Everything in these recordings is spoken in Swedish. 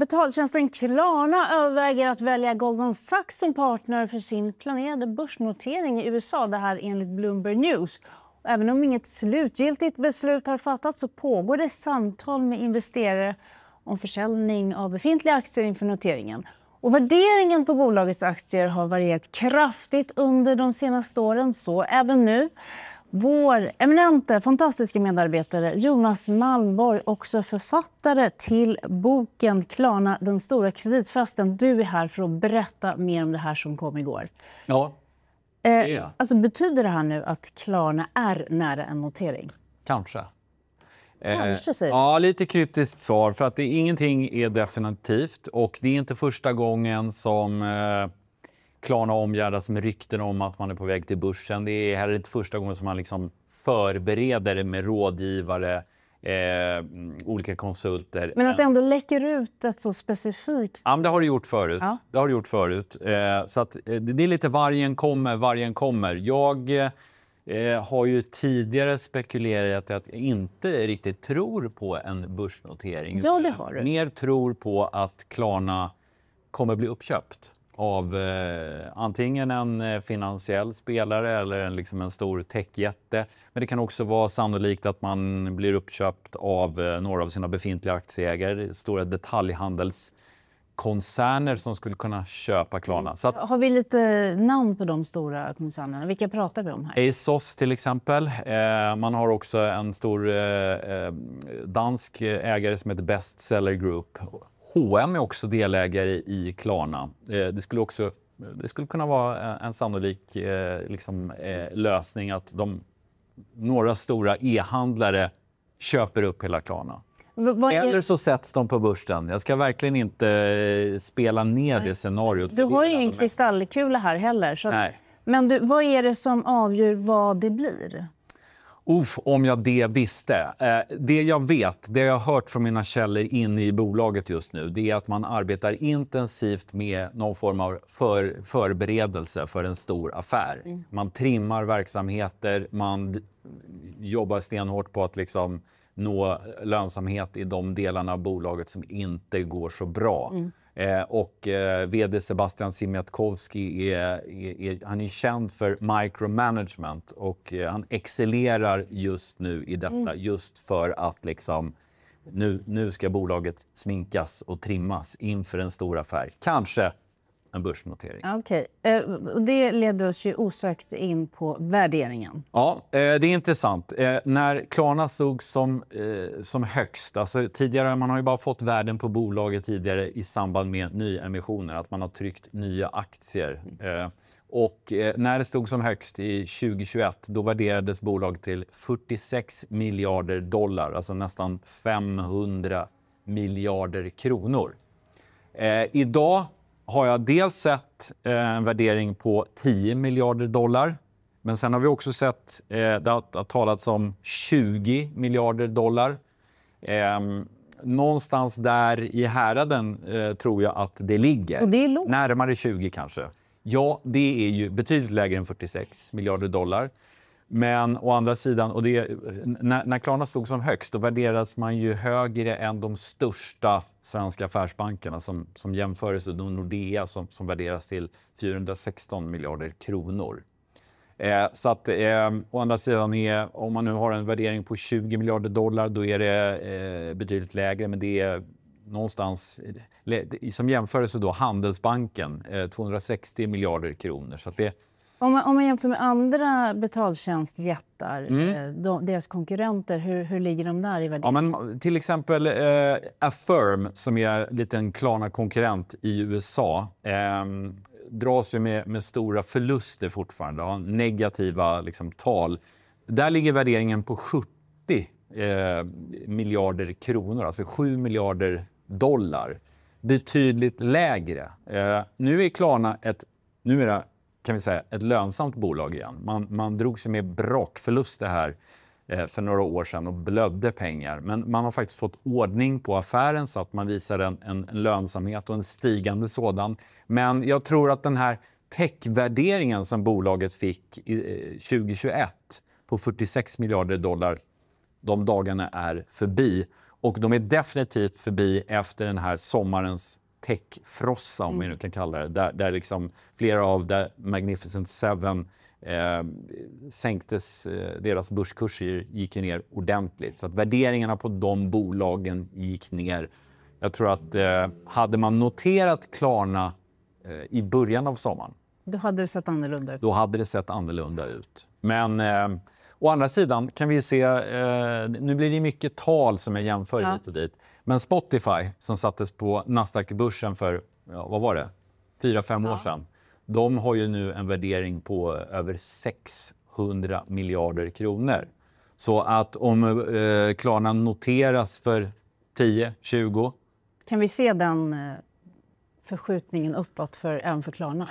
Betaltjänsten Klarna överväger att välja Goldman Sachs som partner för sin planerade börsnotering i USA, det här enligt Bloomberg News. Även om inget slutgiltigt beslut har fattats så pågår det samtal med investerare om försäljning av befintliga aktier inför noteringen. Och värderingen på bolagets aktier har varierat kraftigt under de senaste åren, så även nu. Vår eminente, fantastiska medarbetare Jonas Malmborg, också författare till boken Klarna, den stora kreditfesten. Du är här för att berätta mer om det här som kom igår. Ja, eh, det är jag. alltså, betyder det här nu att Klarna är nära en notering? Kanske. Eh, Kanske, säger eh, Ja, lite kryptiskt svar. för att det, Ingenting är definitivt. och Det är inte första gången som eh, Klarna omgärdas med rykten om att man är på väg till börsen. Det är heller inte första gången som man liksom förbereder med rådgivare, eh, olika konsulter. Men att eh. det ändå läcker ut ett så specifikt... Ja, det har det gjort förut. Ja. Det har det gjort förut. Eh, så att, eh, det är lite vargen kommer, vargen kommer. Jag eh, har ju tidigare spekulerat att jag inte riktigt tror på en börsnotering. Ja, det har du. Mer tror på att Klarna kommer bli uppköpt av eh, antingen en eh, finansiell spelare eller en, liksom en stor techjätte. Men det kan också vara sannolikt att man blir uppköpt av eh, några av sina befintliga aktieägare, stora detaljhandelskoncerner som skulle kunna köpa Klarna. Att... Har vi lite eh, namn på de stora koncernerna? Vilka pratar vi om? här? Asos till exempel. Eh, man har också en stor eh, dansk ägare som heter Bestseller Group. H&M är också delägare i Klarna. Eh, det skulle, också, det skulle kunna vara eh, en sannolik eh, liksom, lösning att de, några stora e-handlare köper upp hela Klarna. Är... Eller så sätts de på börsen. Jag ska verkligen inte spela ner det scenariot. Du har ju ingen kristallkula här heller. Så... Men du, vad är det som avgör vad det blir? Uf, om jag det visste. Eh, det jag vet, det jag har hört från mina källor inne i bolaget just nu, det är att man arbetar intensivt med någon form av för, förberedelse för en stor affär. Mm. Man trimmar verksamheter, man jobbar stenhårt på att liksom nå lönsamhet i de delarna av bolaget som inte går så bra. Mm. Eh, och eh, vd Sebastian Siemiatkowski är, är, han är känd för micromanagement och eh, han excellerar just nu i detta, mm. just för att liksom, nu, nu ska bolaget sminkas och trimmas inför en stor affär. Kanske en börsnotering. Okej. Eh, okay. Det leder oss ju osökt in på värderingen. Ja, eh, det är intressant. Eh, när Klarna såg som, som högst... Alltså tidigare, man har ju bara fått värden på bolaget tidigare i samband med nyemissioner. Att man har tryckt nya aktier. Och när det stod som högst i 2021 då värderades bolaget till 46 miljarder dollar. Alltså nästan 500 miljarder kronor. Eh, idag har jag dels sett eh, en värdering på 10 miljarder dollar. Men sen har vi också sett, eh, det har talats om 20 miljarder dollar. Eh, någonstans där i häraden eh, tror jag att det ligger. Och det är Närmare 20 kanske. Ja, det är ju betydligt lägre än 46 miljarder dollar. Men å andra sidan, och det, när, när Klarna stod som högst, då värderades man ju högre än de största svenska affärsbankerna. Som, som jämförelse, då Nordea som, som värderas till 416 miljarder kronor. Eh, så att, eh, å andra sidan, är, om man nu har en värdering på 20 miljarder dollar, då är det eh, betydligt lägre. Men det är någonstans, som jämförelse då, Handelsbanken, 260 eh, miljarder kronor. Så det om man, om man jämför med andra betaltjänstjättar, mm. Eh, de, deras konkurrenter, hur, hur ligger de där i värdering? Ja, men, till exempel eh, Affirm, som är lite en Klarna-konkurrent i USA eh, dras ju med, med, stora förluster fortfarande, har negativa liksom, tal. Där ligger värderingen på 70 eh, miljarder kronor, alltså 7 miljarder dollar. Betydligt lägre. Eh, nu är Klarna ett numera kan vi säga, ett lönsamt bolag igen. Man, man drog sig med brakförluster det här eh, för några år sedan och blödde pengar. Men man har faktiskt fått ordning på affären så att man visar en, en, en lönsamhet och en stigande sådan. Men jag tror att den här techvärderingen som bolaget fick i, eh, 2021 på 46 miljarder dollar, de dagarna är förbi. Och de är definitivt förbi efter den här sommarens techfrossa, om vi nu mm. kan kalla det, där, där liksom flera av The Magnificent Seven eh, sänktes, eh, deras börskurser gick ner ordentligt. Så att värderingarna på de bolagen gick ner. Jag tror att eh, hade man noterat Klarna eh, i början av sommaren... Då hade det sett annorlunda ut. Då hade det sett annorlunda ut. Men eh, Å andra sidan kan vi se, eh, nu blir det mycket tal som jag jämför ja. hit och dit, men Spotify som sattes på Nasdaq-börsen för, ja, vad var det, fyra, fem ja. år sedan. De har ju nu en värdering på över 600 miljarder kronor. Så att om eh, Klarna noteras för 10, 20... Kan vi se den eh, förskjutningen uppåt för, även för Klarna?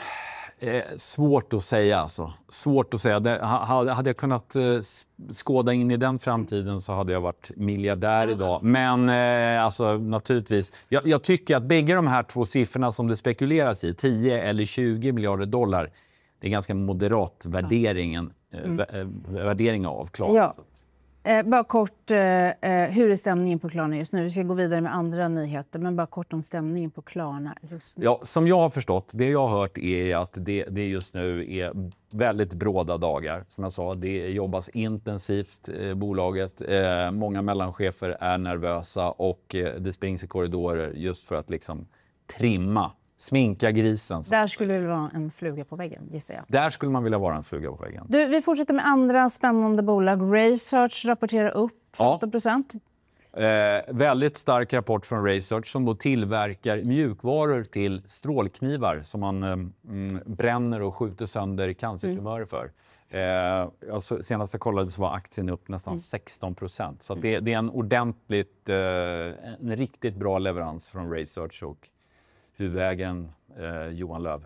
Eh, svårt att säga. Alltså. Svårt att säga. Det, hade jag kunnat eh, skåda in i den framtiden så hade jag varit miljardär idag. Men eh, alltså, naturligtvis. Jag, jag, tycker att bägge de här två siffrorna som det spekuleras i, 10 eller 20 miljarder dollar, det är ganska moderat värderingen, mm. värdering av. Klart. Ja. Eh, bara kort, eh, eh, hur är stämningen på Klarna just nu? Vi ska gå vidare med andra nyheter, men bara kort om stämningen på Klarna just nu. Ja, som jag har förstått, det jag har hört är att det, det just nu är väldigt bråda dagar. Som jag sa, det jobbas intensivt, eh, bolaget. Eh, många mellanchefer är nervösa och eh, det springs i korridorer just för att liksom trimma Sminka grisen. Så. Där skulle du vara en fluga på väggen, gissar jag. Där skulle man vilja vara en fluga på väggen. Du, vi fortsätter med andra spännande bolag. Research rapporterar upp 15 Ja. Eh, väldigt stark rapport från Research som då tillverkar mjukvaror till strålknivar som man eh, mm, bränner och skjuter sönder cancertumörer mm. för. Eh, alltså, senast jag kollade så var aktien upp nästan 16 mm. procent. Så det, det, är en ordentligt, eh, en riktigt bra leverans från Research och huvudägaren eh, Johan Löv.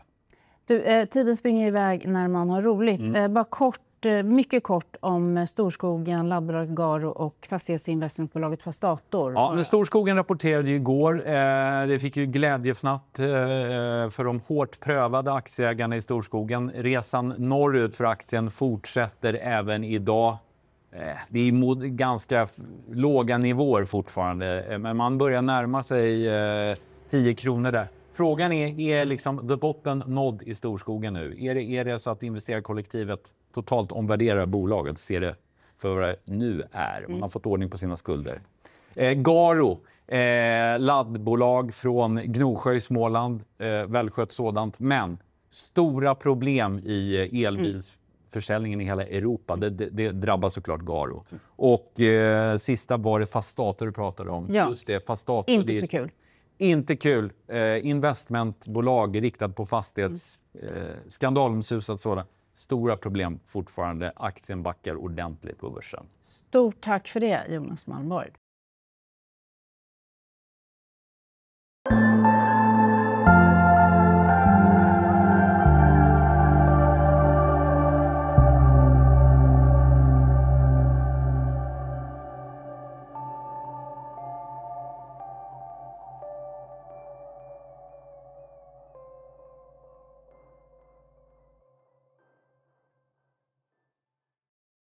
Du, eh, tiden springer iväg när man har roligt. Mm. Eh, bara kort, eh, mycket kort om eh, Storskogen, laddbolaget Garo och fastighetsinvestmentbolaget Fastator. Ja, men Storskogen rapporterade igår. Eh, det fick ju glädjefnatt eh, för de hårt prövade aktieägarna i Storskogen. Resan norrut för aktien fortsätter även idag. Det är ganska låga nivåer fortfarande, men man börjar närma sig 10 kronor där. Frågan är, är liksom the botten nådd i storskogen nu? Är det, är det så att investerarkollektivet totalt omvärderar bolaget ser det för vad det nu är? Man har mm. fått ordning på sina skulder. Eh, Garo, eh, laddbolag från Gnosjö i Småland. Eh, välskött sådant. Men stora problem i eh, mm. elbilsförsäljningen i hela Europa. Det, det, det drabbar såklart Garo. Och eh, sista var det Fastator du pratade om. Ja. Just det, Fastator. Inte det, så kul. Inte kul. Eh, investmentbolag riktat på fastighets... Mm. Eh, skandalomsusat sådant. Stora problem fortfarande. Aktien backar ordentligt på börsen. Stort tack för det, Jonas Malmborg.